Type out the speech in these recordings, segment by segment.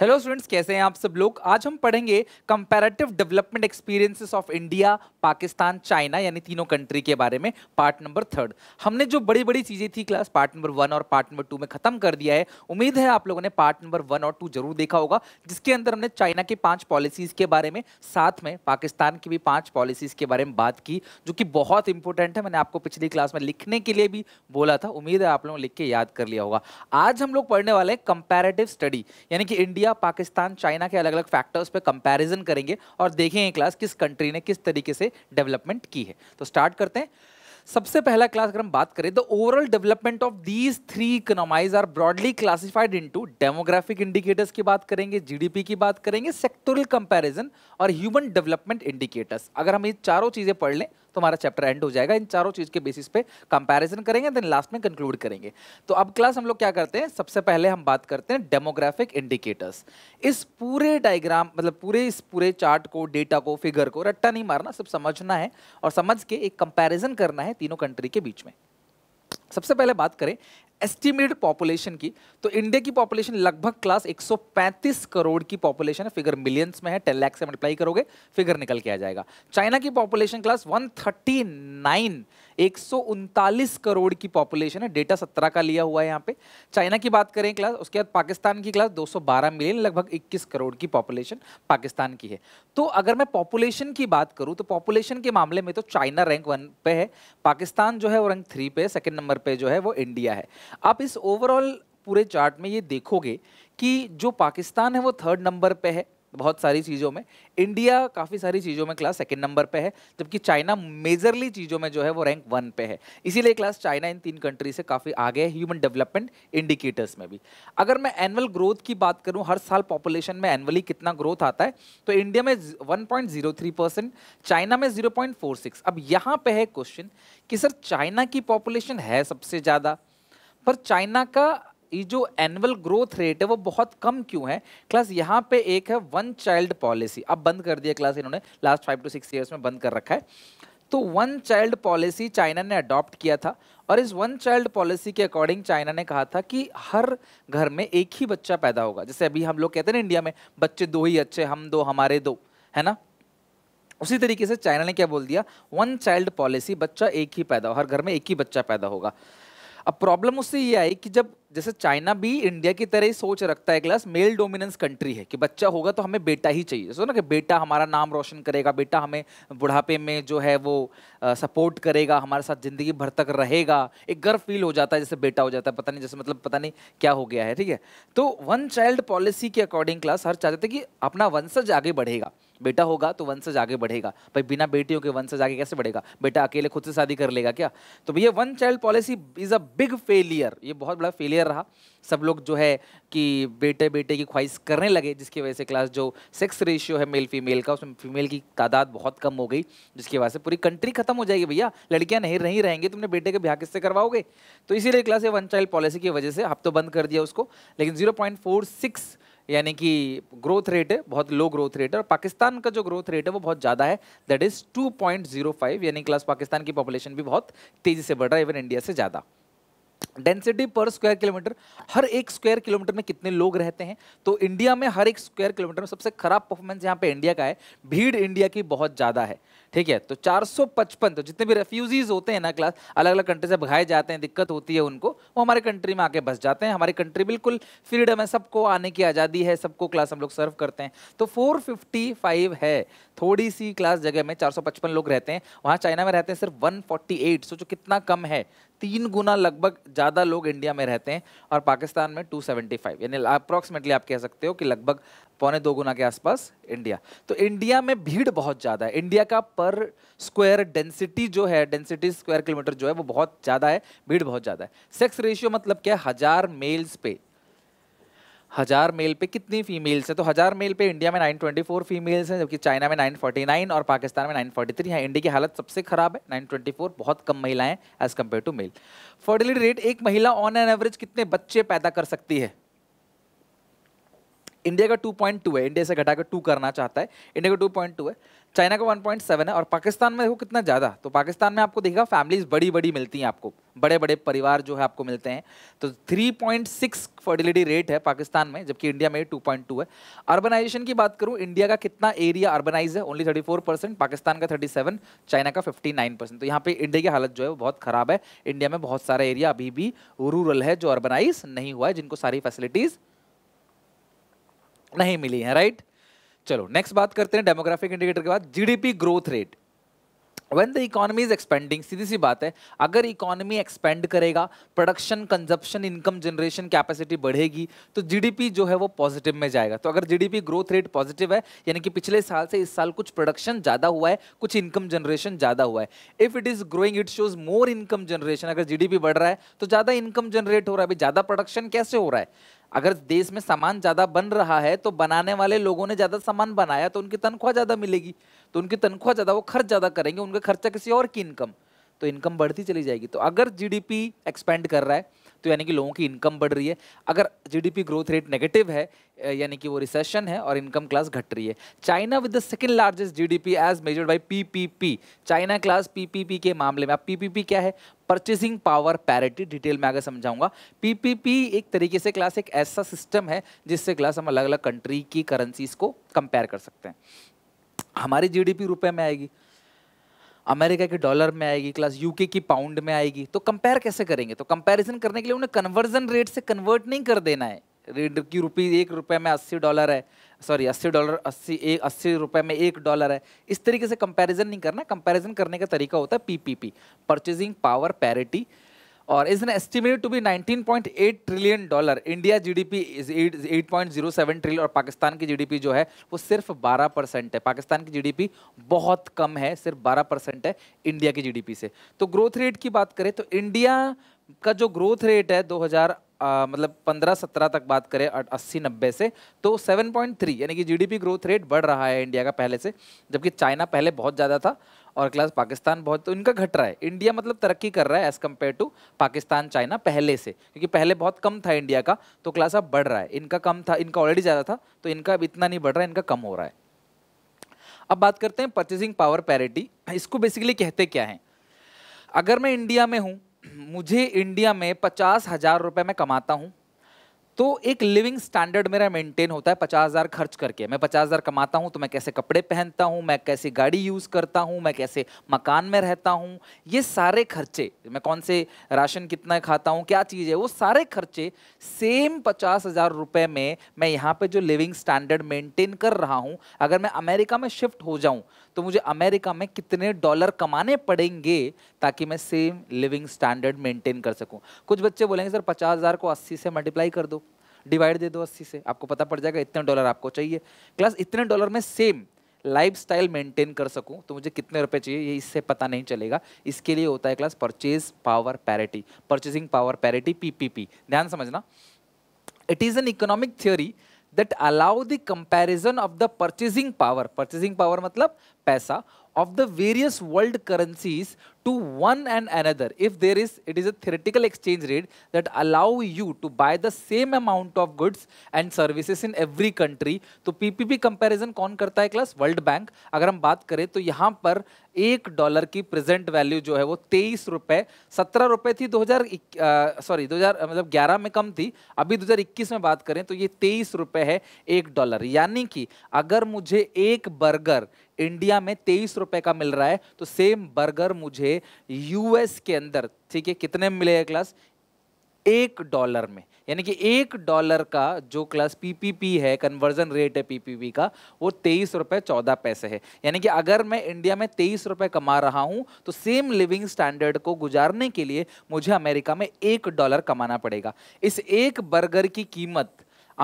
hello students कैसे हैं आप सब लोग आज हम पढ़ेंगे comparative development experiences of India Pakistan China यानी तीनों कंट्री के बारे में पार्ट नंबर थर्ड हमने जो बड़ी बड़ी चीज़ें थी क्लास पार्ट नंबर वन और पार्ट नंबर टू में ख़त्म कर दिया है उम्मीद है आप लोगों ने पार्ट नंबर वन और टू जरूर देखा होगा जिसके अंदर हमने चाइना की पाँच पॉलिसीज़ के बारे में साथ में पाकिस्तान की भी पाँच पॉलिसीज़ के बारे में बात की जो कि बहुत इंपॉर्टेंट है मैंने आपको पिछली क्लास में लिखने के लिए भी बोला था उम्मीद है आप लोगों ने लिख के याद कर लिया होगा आज हम लोग पढ़ने वाले हैं कंपेरेटिव स्टडी यानी कि इंडिया इंडिया पाकिस्तान चाइना के अलग अलग फैक्टर्स पे कंपैरिजन करेंगे और देखेंगे क्लास किस कंट्री ने किस तरीके से डेवलपमेंट की है तो स्टार्ट करते हैं सबसे पहला क्लास अगर हम बात करें the overall development of these three economies are broadly classified into demographic indicators की बात करेंगे जीडीपी की बात करेंगे सेक्टोरल कंपैरिजन और ह्यूमन डेवलपमेंट इंडिकेटर्स अगर हम ये चारों चीज़ें पढ़ लें तो हमारा चैप्टर एंड हो जाएगा इन चारों चीज़ के बेसिस पे कंपैरिजन करेंगे देन लास्ट में कंक्लूड करेंगे तो अब क्लास हम लोग क्या करते हैं सबसे पहले हम बात करते हैं डेमोग्राफिक इंडिकेटर्स इस पूरे डायग्राम मतलब पूरे इस पूरे चार्ट को डेटा को फिगर को रट्टा नहीं मारना सब समझना है और समझ के एक कंपेरिजन करना है तीनों कंट्री के बीच में सबसे पहले बात करें एस्टिमेटेड पॉपुलेशन की तो इंडिया की पॉपुलेशन लगभग क्लास 135 करोड़ की पॉपुलेशन है फिगर मिलियंस में है टेन लाख से मल्टीप्लाई करोगे फिगर निकल के आ जाएगा चाइना की पॉपुलेशन क्लास 139 एक करोड़ की पॉपुलेशन है डेटा सत्रह का लिया हुआ है यहाँ पे चाइना की बात करें क्लास उसके बाद पाकिस्तान की क्लास 212 मिलियन लगभग 21 करोड़ की पॉपुलेशन पाकिस्तान की है तो अगर मैं पॉपुलेशन की बात करूँ तो पॉपुलेशन के मामले में तो चाइना रैंक वन पे है पाकिस्तान जो है वो रैंक थ्री पे है सेकेंड नंबर पर जो है वो इंडिया है आप इस ओवरऑल पूरे चार्ट में ये देखोगे कि जो पाकिस्तान है वो थर्ड नंबर पे है बहुत सारी चीज़ों में इंडिया काफ़ी सारी चीज़ों में क्लास सेकेंड नंबर पे है जबकि चाइना मेजरली चीज़ों में जो है वो रैंक वन पे है इसीलिए क्लास चाइना इन तीन कंट्री से काफ़ी आगे है ह्यूमन डेवलपमेंट इंडिकेटर्स में भी अगर मैं एनुअल ग्रोथ की बात करूँ हर साल पॉपुलेशन में एनुअली कितना ग्रोथ आता है तो इंडिया में वन चाइना में जीरो अब यहाँ पर है क्वेश्चन कि सर चाइना की पॉपुलेशन है सबसे ज़्यादा पर चाइना का ये जो एनुअल ग्रोथ रेट है वो बहुत कम क्यों है क्लास यहाँ पे एक है वन चाइल्ड पॉलिसी अब बंद कर दिया क्लास इन्होंने last five two six years में बंद कर रखा है तो वन चाइल्ड पॉलिसी चाइना ने अडॉप्ट किया था और इस वन चाइल्ड पॉलिसी के अकॉर्डिंग चाइना ने कहा था कि हर घर में एक ही बच्चा पैदा होगा जैसे अभी हम लोग कहते हैं इंडिया में बच्चे दो ही अच्छे हम दो हमारे दो है ना उसी तरीके से चाइना ने क्या बोल दिया वन चाइल्ड पॉलिसी बच्चा एक ही पैदा हो हर घर में एक ही बच्चा पैदा होगा अब प्रॉब्लम उससे ये आई कि जब जैसे चाइना भी इंडिया की तरह ही सोच रखता है क्लास मेल डोमिनेंस कंट्री है कि बच्चा होगा तो हमें बेटा ही चाहिए सो ना कि बेटा हमारा नाम रोशन करेगा बेटा हमें बुढ़ापे में जो है वो आ, सपोर्ट करेगा हमारे साथ ज़िंदगी भर तक रहेगा एक गर्व फील हो जाता है जैसे बेटा हो जाता है पता नहीं जैसे मतलब पता नहीं क्या हो गया है ठीक है तो वन चाइल्ड पॉलिसी के अकॉर्डिंग क्लास हर चाहते थे कि अपना वंशज आगे बढ़ेगा बेटा होगा तो से आगे बढ़ेगा भाई बिना बेटियों के से आगे कैसे बढ़ेगा बेटा अकेले खुद से शादी कर लेगा क्या तो भैया one child policy is a big failure ये बहुत बड़ा फेलियर रहा सब लोग जो है कि बेटे बेटे की ख्वाहिश करने लगे जिसकी वजह से क्लास जो सेक्स रेशियो है मेल फीमेल का उसमें फीमेल की तादाद बहुत कम हो गई जिसकी वजह से पूरी कंट्री खत्म हो जाएगी भैया लड़कियां नहीं नहीं रहेंगी तुमने बेटे के ब्याह किससे करवाओगे तो इसीलिए क्लास वन चाइल्ड पॉलिसी की वजह से हफ्तों बंद कर दिया उसको लेकिन जीरो पॉइंट फोर सिक्स यानी कि ग्रोथ रेट है बहुत लो ग्रोथ रेट है और पाकिस्तान का जो ग्रोथ रेट है वो बहुत ज़्यादा है दैट इज़ 2.05 यानी क्लास पाकिस्तान की पॉपुलेशन भी बहुत तेज़ी से बढ़ रहा है इवन इंडिया से ज़्यादा डेंसिटी पर स्क्वायर किलोमीटर हर एक स्क्वायर किलोमीटर में कितने लोग रहते हैं तो इंडिया में हर एक स्क्वायर किलोमीटर में सबसे खराब परफॉर्मेंस यहाँ पे इंडिया का है भीड़ इंडिया की बहुत ज़्यादा है ठीक है तो 455 तो जितने भी रेफ्यूजीज होते हैं ना क्लास अलग अलग कंट्री से भगाए जाते हैं दिक्कत होती है उनको वो हमारे कंट्री में आके बस जाते हैं हमारी कंट्री बिल्कुल फ्रीडम है सबको आने की आज़ादी है सबको क्लास हम लोग सर्व करते हैं तो 455 है थोड़ी सी क्लास जगह में 455 लोग रहते हैं वहाँ चाइना में रहते हैं सिर्फ 148 सोचो कितना कम है तीन गुना लगभग ज़्यादा लोग इंडिया में रहते हैं और पाकिस्तान में 275 यानी अप्रॉक्सीमेटली आप कह सकते हो कि लगभग पौने दो गुना के आसपास इंडिया तो इंडिया में भीड़ बहुत ज़्यादा है इंडिया का पर स्क्वायर डेंसिटी जो है डेंसिटी स्क्वायर किलोमीटर जो है वो बहुत ज़्यादा है भीड़ बहुत ज़्यादा है सेक्स रेशियो मतलब क्या हज़ार मेल्स पे हज़ार मेल पे कितनी फीमेल्स हैं तो हज़ार मेल पे इंडिया में 924 फीमेल्स हैं जबकि चाइना में 949 और पाकिस्तान में 943 हैं इंडिया की हालत सबसे ख़राब है 924 बहुत कम महिलाएं as compare to male fertility rate एक महिला ऑन एन एवरेज कितने बच्चे पैदा कर सकती है इंडिया का टू पॉइंट टू है इंडिया से घटाकर टू करना चाहता है इंडिया का टू पॉइंट टू है चाइना का वन पॉइंट सेवन है और पाकिस्तान में देखो कितना ज़्यादा तो पाकिस्तान में आपको देखेगा फैमिलीज बड़ी बड़ी मिलती हैं आपको बड़े बड़े परिवार जो है आपको मिलते हैं तो three point six fertility rate है पाकिस्तान में जबकि इंडिया में टू पॉइंट टू है अर्बनाइजेशन की बात करूँ इंडिया का कितना एरिया अर्बनाइज है only thirty four percent Pakistan का थर्टी सेवन चाइना का फिफ्टी नाइन परसेंट तो यहाँ पर इंडिया की हालत जो है वो बहुत ख़राब है इंडिया में बहुत सारा एरिया अभी भी रूरल है जो अर्बनाइज नहीं हुआ है जिनको सारी फैसिलिटीज़ नहीं मिली है राइट चलो नेक्स्ट बात करते हैं डेमोग्राफिक इंडिकेटर के बाद GDP growth rate when the economy is expanding सीधी सी बात है अगर इकोनॉमी एक्सपेंड करेगा production consumption income generation capacity बढ़ेगी तो जीडीपी जो है वो पॉजिटिव में जाएगा तो अगर जीडीपी ग्रोथ रेट पॉजिटिव है यानी कि पिछले साल से इस साल कुछ प्रोडक्शन ज़्यादा हुआ है कुछ इनकम जनरेशन ज़्यादा हुआ है if it is growing it shows more income generation अगर जी बढ़ रहा है तो ज़्यादा इनकम जनरेट हो रहा है अभी ज़्यादा प्रोडक्शन कैसे हो रहा है अगर देश में सामान ज़्यादा बन रहा है तो बनाने वाले लोगों ने ज़्यादा सामान बनाया तो उनकी तनख्वाह ज़्यादा मिलेगी तो उनकी तनख्वाह ज़्यादा वो खर्च ज़्यादा करेंगे उनका खर्चा किसी और की इनकम तो इनकम बढ़ती चली जाएगी तो अगर जीडीपी एक्सपेंड कर रहा है तो यानी कि लोगों की इनकम बढ़ रही है अगर जीडीपी ग्रोथ रेट नेगेटिव है यानी कि वो रिसेशन है और इनकम क्लास घट रही है China with the second largest GDP as measured by PPP China class PPP के मामले में आप पीपीपी क्या है परचेसिंग पावर पैरिटी डिटेल में आगे समझाऊंगा पीपीपी एक तरीके से क्लास एक ऐसा सिस्टम है जिससे क्लास हम अलग अलग कंट्री की करेंसीज को कंपेयर कर सकते हैं हमारी जीडीपी रुपए में आएगी अमेरिका के डॉलर में आएगी क्लास यूके की पाउंड में आएगी तो कंपेयर कैसे करेंगे तो कंपैरिजन करने के लिए उन्हें कन्वर्जन रेट से कन्वर्ट नहीं कर देना है रेट की रुपी एक रुपये में अस्सी डॉलर है सॉरी अस्सी डॉलर अस्सी एक अस्सी रुपये में एक डॉलर है इस तरीके से कंपैरिजन नहीं करना कंपैरिजन करने का तरीका होता है पीपीपी परचेजिंग पावर पैरिटी और is estimated to be 19.8 trillion dollar India GDP is 8.07 trillion और पाकिस्तान की जीडीपी जो है वो सिर्फ 12 परसेंट है पाकिस्तान की जीडीपी बहुत कम है सिर्फ 12 परसेंट है इंडिया की जीडीपी से तो ग्रोथ रेट की बात करें तो इंडिया का जो ग्रोथ रेट है 2000 आ, मतलब 15-17 तक बात करें अस्सी नब्बे से तो 7.3 यानी कि जीडीपी ग्रोथ रेट बढ़ रहा है इंडिया का पहले से जबकि चाइना पहले बहुत ज़्यादा था और क्लास पाकिस्तान बहुत तो इनका घट रहा है इंडिया मतलब तरक्की कर रहा है as compare to Pakistan China पहले से क्योंकि पहले बहुत कम था इंडिया का तो क्लास अब बढ़ रहा है इनका कम था इनका ऑलरेडी ज़्यादा था तो इनका अब इतना नहीं बढ़ रहा है इनका कम हो रहा है अब बात करते हैं परचेसिंग पावर पैरिटी इसको बेसिकली कहते क्या हैं अगर मैं इंडिया में हूँ मुझे इंडिया में पचास हज़ार रुपये में कमाता हूँ तो एक लिविंग स्टैंडर्ड मेरा मेंटेन होता है पचास हज़ार खर्च करके मैं पचास हज़ार कमाता हूँ तो मैं कैसे कपड़े पहनता हूँ मैं कैसे गाड़ी यूज़ करता हूँ मैं कैसे मकान में रहता हूँ ये सारे खर्चे मैं कौन से राशन कितना खाता हूँ क्या चीज़ है वो सारे खर्चे सेम पचास हज़ार रुपये में मैं यहाँ पर जो लिविंग स्टैंडर्ड मेनटेन कर रहा हूँ अगर मैं अमेरिका में शिफ्ट हो जाऊँ तो मुझे अमेरिका में कितने डॉलर कमाने पड़ेंगे ताकि मैं सेम लिविंग स्टैंडर्ड मेंटेन कर सकूं कुछ बच्चे बोलेंगे सर पचास हज़ार को अस्सी से मल्टीप्लाई कर दो डिवाइड दे दो अस्सी से आपको पता पड़ जाएगा इतने डॉलर आपको चाहिए प्लस इतने डॉलर में सेम लाइफ स्टाइल मेंटेन कर सकूं तो मुझे कितने रुपए चाहिए ये इससे पता नहीं चलेगा इसके लिए होता है class purchase power parity purchasing power parity PPP ध्यान समझना it is an economic theory that allow the comparison of the purchasing power purchasing power मतलब paisa of the various world currencies to one and another if there is it is a theoretical exchange rate that allow you to buy the same amount of goods and services in every country तो ppp comparison kon karta hai class world bank agar hum baat kare to yahan par 1 dollar ki present value jo hai wo 23 rupaye 17 rupaye thi 2000 uh, sorry 2000 matlab 11 mein kam thi abhi 2021 mein baat kare to ye 23 rupaye hai 1 dollar yani ki agar mujhe ek burger India में तेईस रुपए का मिल रहा है तो same burger मुझे US के अंदर ठीक है कितने में मिलेगा क्लास एक डॉलर में यानी कि एक डॉलर का जो क्लास पीपीपी है कन्वर्जन रेट है पीपीपी का वो तेईस रुपये चौदह पैसे है यानी कि अगर मैं इंडिया में तेईस रुपये कमा रहा हूँ तो सेम लिविंग स्टैंडर्ड को गुजारने के लिए मुझे अमेरिका में एक डॉलर कमाना पड़ेगा इस एक बर्गर की कीमत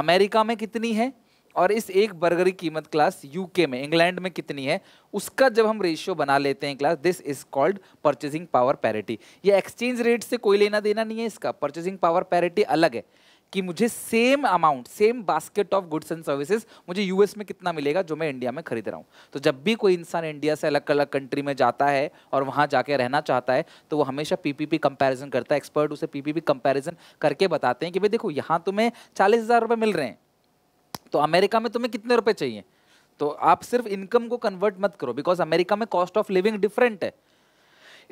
अमेरिका में कितनी है और इस एक बर्गर की कीमत क्लास यूके में इंग्लैंड में कितनी है उसका जब हम रेशियो बना लेते हैं class this is called purchasing power parity ये एक्सचेंज रेट से कोई लेना देना नहीं है इसका परचेजिंग पावर पैरिटी अलग है कि मुझे same amount same basket of goods and services मुझे यूएस में कितना मिलेगा जो मैं इंडिया में खरीद रहा हूँ तो जब भी कोई इंसान इंडिया से अलग अलग कंट्री में जाता है और वहाँ जाके रहना चाहता है तो वो हमेशा पीपीपी कंपैरिजन करता है एक्सपर्ट उसे पीपीपी कंपैरिजन करके बताते हैं कि भाई देखो यहाँ तुम्हें तो चालीस हज़ार रुपये मिल रहे हैं तो अमेरिका में तुम्हें कितने रुपए चाहिए तो आप सिर्फ इनकम को कन्वर्ट मत करो बिकॉज अमेरिका में कॉस्ट ऑफ लिविंग डिफरेंट है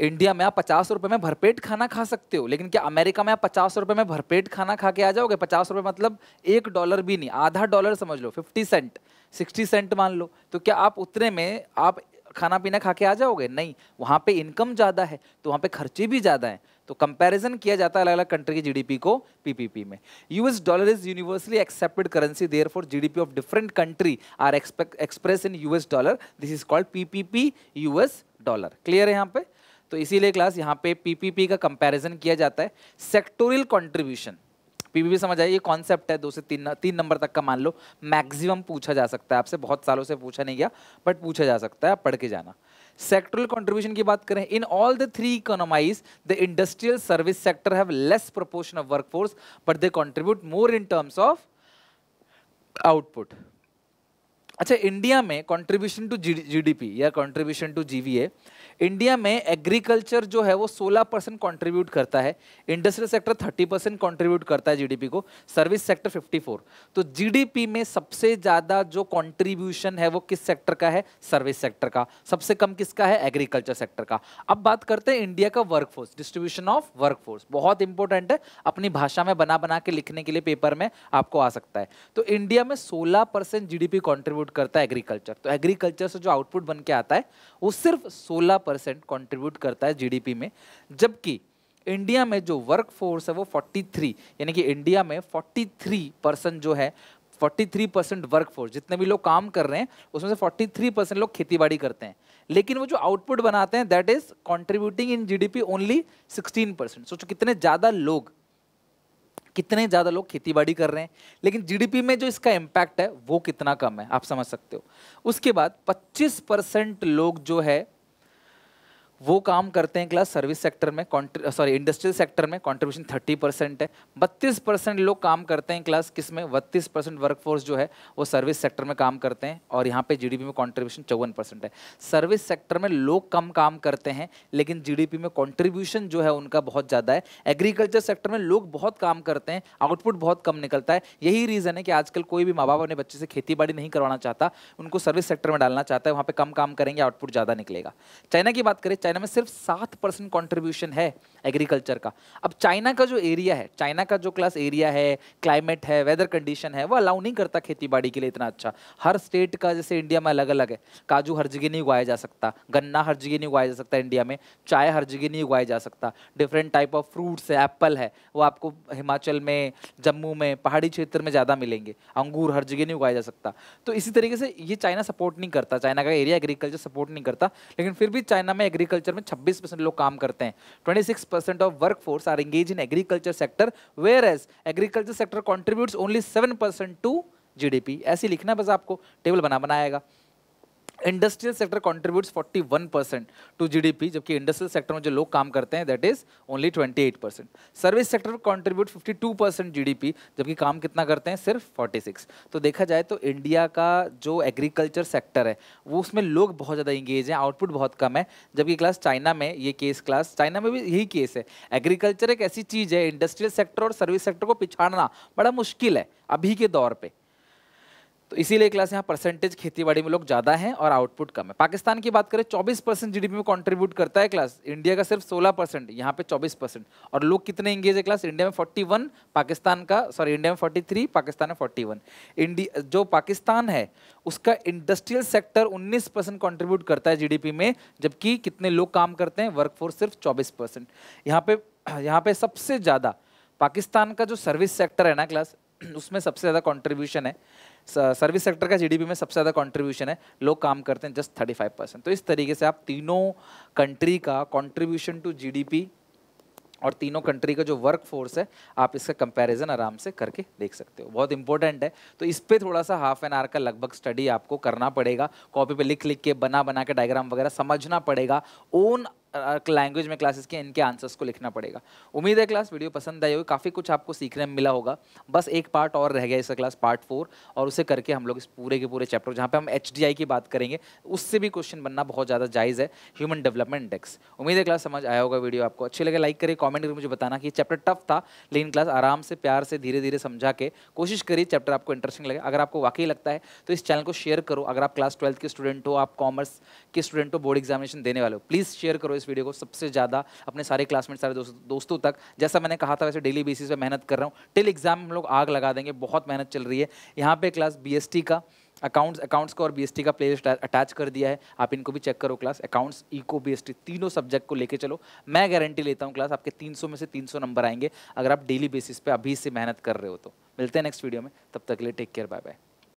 इंडिया में आप पचास रुपये में भरपेट खाना खा सकते हो लेकिन क्या अमेरिका में आप पचास रुपये में भरपेट खाना खा के आ जाओगे पचास रुपये मतलब एक डॉलर भी नहीं आधा डॉलर समझ लो फिफ्टी सेंट सिक्सटी सेंट मान लो तो क्या आप उतने में आप खाना पीना खा के आ जाओगे नहीं वहाँ पे इनकम ज़्यादा है तो वहाँ पे खर्चे भी ज़्यादा हैं तो कंपैरिजन किया जाता है अलग अलग कंट्री की जीडीपी को पीपीपी में US dollar is universally accepted currency therefore GDP of different country are express in US dollar this is called PPP US dollar clear है यहाँ पे तो इसीलिए क्लास यहाँ पे पीपीपी का कंपेरिजन किया जाता है सेक्टोरियल कॉन्ट्रीब्यूशन पीपीपी समझ आइए ये कॉन्सेप्ट है दो से तीन तीन नंबर तक का मान लो मैक्सिमम पूछा जा सकता है आपसे बहुत सालों से पूछा नहीं गया बट पूछा जा सकता है आप पढ़ के जाना सेक्टरल कंट्रीब्यूशन की बात करें in all the three economies the industrial service sector have less proportion of workforce but they contribute more in terms of output अच्छा इंडिया में कंट्रीब्यूशन टू जीडीपी या कंट्रीब्यूशन टू जीवीए इंडिया में agriculture जो है वो 16 percent contribute करता है industrial sector 30 percent contribute करता है जीडीपी को सर्विस सेक्टर 54 तो जीडीपी में सबसे ज़्यादा जो कॉन्ट्रीब्यूशन है वो किस सेक्टर का है सर्विस सेक्टर का सबसे कम किसका है एग्रीकल्चर सेक्टर का अब बात करते हैं इंडिया का वर्कफोर्स डिस्ट्रीब्यूशन ऑफ वर्कफोर्स बहुत इंपॉर्टेंट है अपनी भाषा में बना बना के लिखने के लिए पेपर में आपको आ सकता है तो इंडिया में सोलह परसेंट कंट्रीब्यूट करता है एग्रीकल्चर तो एग्रीकल्चर से जो आउटपुट बन के आता है वो सिर्फ सोलह परसेंट कॉन्ट्रीब्यूट करता है जीडीपी में जबकि इंडिया में जो वर्क फोर्स है वो 43 यानी कि इंडिया में 43 परसेंट जो है 43 परसेंट वर्क फोर्स जितने भी लोग काम कर रहे हैं उसमें से 43 परसेंट लोग खेती करते हैं लेकिन वो जो आउटपुट बनाते हैं दैट इज कॉन्ट्रीब्यूटिंग इन जी ओनली सिक्सटीन परसेंट सोचो कितने ज़्यादा लोग कितने ज़्यादा लोग खेतीबाड़ी कर रहे हैं लेकिन जीडीपी में जो इसका इम्पैक्ट है वो कितना कम है आप समझ सकते हो उसके बाद 25 परसेंट लोग जो है वो काम करते हैं क्लास सर्विस सेक्टर में सॉरी इंडस्ट्रियल सेक्टर में कंट्रीब्यूशन 30 परसेंट है 32 परसेंट लोग काम करते हैं क्लास किस में बत्तीस परसेंट वर्कफोर्स जो है वो सर्विस सेक्टर में काम करते हैं और यहाँ पे जीडीपी में कंट्रीब्यूशन चौवन परसेंट है सर्विस सेक्टर में लोग कम काम करते हैं लेकिन जीडीपी में कॉन्ट्रीब्यूशन जो है उनका बहुत ज़्यादा है एग्रीकल्चर सेक्टर में लोग बहुत काम करते हैं आउटपुट बहुत कम निकलता है यही रीज़न है कि आजकल कोई भी माँ बाप अपने बच्चे से खेती नहीं करवाना चाहता उनको सर्विस सेक्टर में डालना चाहता है वहाँ पर कम काम करेंगे आउटपुट ज़्यादा निकलेगा चाइना की बात करें चाइना में सिर्फ सात परसेंट कॉन्ट्रीब्यूशन है एग्रीकल्चर का अब चाइना का जो एरिया है चाइना का जो क्लास एरिया है क्लाइमेट है वेदर कंडीशन है वो अलाउ नहीं करता खेती बाड़ी के लिए इतना अच्छा हर स्टेट का जैसे इंडिया में अलग अलग है काजू हर जगह नहीं उगाया जा सकता गन्ना हर जगह नहीं उगाया जा सकता इंडिया में चाय हर जगह नहीं उगाया जा सकता डिफरेंट टाइप ऑफ फ्रूट्स है एप्पल है वो आपको हिमाचल में जम्मू में पहाड़ी क्षेत्र में ज़्यादा मिलेंगे अंगूर हर जगह नहीं उगाया जा सकता तो इसी तरीके से ये चाइना सपोर्ट नहीं करता चाइना का एरिया एग्रीकल्चर सपोर्ट नहीं करता लेकिन फिर भी चाइना में एग्रीकल्चर एग्रीकल्चर में 26 परसेंट लोग काम करते हैं 26 percent of workforce are engage in agriculture sector whereas agriculture sector contribute only seven percent to GDP ऐसे लिखना बस आपको टेबल बना बनाएगा industrial sector forty 41 percent to P जबकि इंडस्ट्रियल सेक्टर में जो लोग काम करते हैं that is only 28 percent service sector fifty 52 percent जी जबकि काम कितना करते हैं सिर्फ 46 तो देखा जाए तो इंडिया का जो एग्रीकल्चर सेक्टर है वो उसमें लोग बहुत ज़्यादा इंगेज हैं आउटपुट बहुत कम है जबकि क्लास चाइना में ये केस क्लास चाइना में भी यही केस है एग्रीकल्चर एक ऐसी चीज़ है इंडस्ट्रियल सेक्टर और सर्विस सेक्टर को पिछाड़ना बड़ा मुश्किल है अभी के दौर पर तो इसीलिए क्लास यहाँ परसेंटेज खेतीबाड़ी में लोग ज़्यादा हैं और आउटपुट कम है पाकिस्तान की बात करें 24 परसेंट जी में कंट्रीब्यूट करता है क्लास इंडिया का सिर्फ 16 परसेंट यहाँ पे 24 परसेंट और लोग कितने इंगेज है क्लास इंडिया में 41 पाकिस्तान का सॉरी इंडिया में 43 पाकिस्तान में फोर्टी इंडिया जो पाकिस्तान है उसका इंडस्ट्रियल सेक्टर उन्नीस परसेंट कॉन्ट्रीब्यूट करता है जीडीपी में जबकि कितने लोग काम करते हैं वर्क सिर्फ चौबीस परसेंट यहाँ पे यहाँ पे सबसे ज़्यादा पाकिस्तान का जो सर्विस सेक्टर है ना क्लास उसमें सबसे ज़्यादा कॉन्ट्रीब्यूशन है सर्विस सेक्टर का जीडीपी में सबसे ज़्यादा कंट्रीब्यूशन है लोग काम करते हैं जस्ट थर्टी फाइव परसेंट तो इस तरीके से आप तीनों कंट्री का कंट्रीब्यूशन टू जीडीपी और तीनों कंट्री का जो वर्क फोर्स है आप इसका कंपैरिजन आराम से करके देख सकते हो बहुत इंपॉर्टेंट है तो इस पर थोड़ा सा हाफ एन आवर का लगभग स्टडी आपको करना पड़ेगा कॉपी पे लिख लिख के बना बना के डायग्राम वगैरह समझना पड़ेगा ओन लैंग्वेज में क्लासेस के इनके आंसर्स को लिखना पड़ेगा उम्मीद है क्लास वीडियो पसंद आई होगी काफ़ी कुछ आपको सीखने में मिला होगा बस एक पार्ट और रह गया इसका क्लास पार्ट फोर और उसे करके हम लोग इस पूरे के पूरे चैप्टर जहाँ पे हम एच की बात करेंगे उससे भी क्वेश्चन बनना बहुत ज़्यादा जायज़ है ह्यूमन डेवलपमेंट इंडेक्स उम्मीद है क्लास समझ आया होगा वीडियो आपको अच्छे लगे लाइक करिए कॉमेंट करिए मुझे बताना कि चैप्टर टफ था लेकिन क्लास आराम से प्यार से धीरे धीरे समझा के कोशिश करिए चैप्टर आपको इंटरेस्टिंग लगे अगर आपको वाकई लगता है तो इस चैनल को शेयर करो अगर आप क्लास ट्वेल्थ के स्टूडेंट हो आप कॉमर्स के स्टूडेंट हो बोर्ड एग्जामिनेशन देने वाले हो प्लीज़ शेयर करो इस वीडियो को सबसे ज़्यादा अपने सारे क्लासमेट सारे दोस्त, दोस्तों तक जैसा मैंने कहा था वैसे डेली बेसिस पे मेहनत कर रहा हूँ टिल एग्जाम हम लोग आग लगा देंगे बहुत मेहनत चल रही है यहाँ पे क्लास बी का अकाउंट्स अकाउंट्स का और बी का प्लेलिस्ट अटैच कर दिया है आप इनको भी चेक करो क्लास अकाउंट्स इको बीएसटी तीनों सब्जेक्ट को लेके चलो मैं गारंटी लेता हूँ क्लास आपके 300 में से 300 नंबर आएंगे अगर आप डेली बेसिस पे अभी से मेहनत कर रहे हो तो मिलते हैं नेक्स्ट वीडियो में तब तक के लिए टेक केयर बाय बाय